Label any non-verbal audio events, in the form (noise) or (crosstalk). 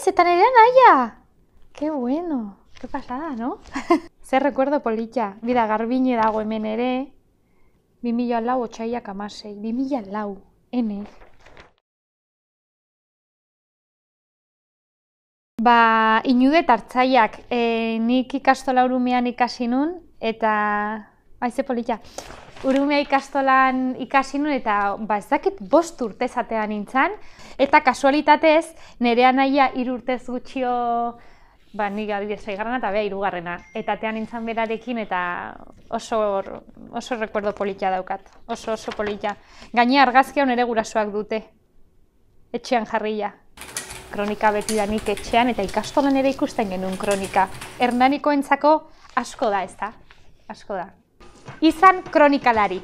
¡Ay, se tanería Naya! ¡Qué bueno! ¡Qué pasada, ¿no? (laughs) se recuerdo, Policha. Mira, Garbiñe dago hemen ere. Bi mila lau, otxaiak amasei. Bi mila lau, ene. Ba, inudet hartzaiak. Eh, nik ikastola urumean ikasi nun, eta... Aize, polita Urumea ikastolan ikasi nuen eta ba, ez dakit bost urte nintzen. Eta kasualitatez, nire anaia urtez gutxio, ba, nire adibidez aigarrena eta beha irugarrena. Eta tean nintzen berarekin eta oso, oso rekordo politia daukat. Oso, oso politia. Gaina argazkia nire gurasoak dute. Etxean jarria. Kronika beti da nik etxean eta ikastolan ere ikusten genuen kronika. entzako asko da, ez da? Asko da. Isan Kronikalari.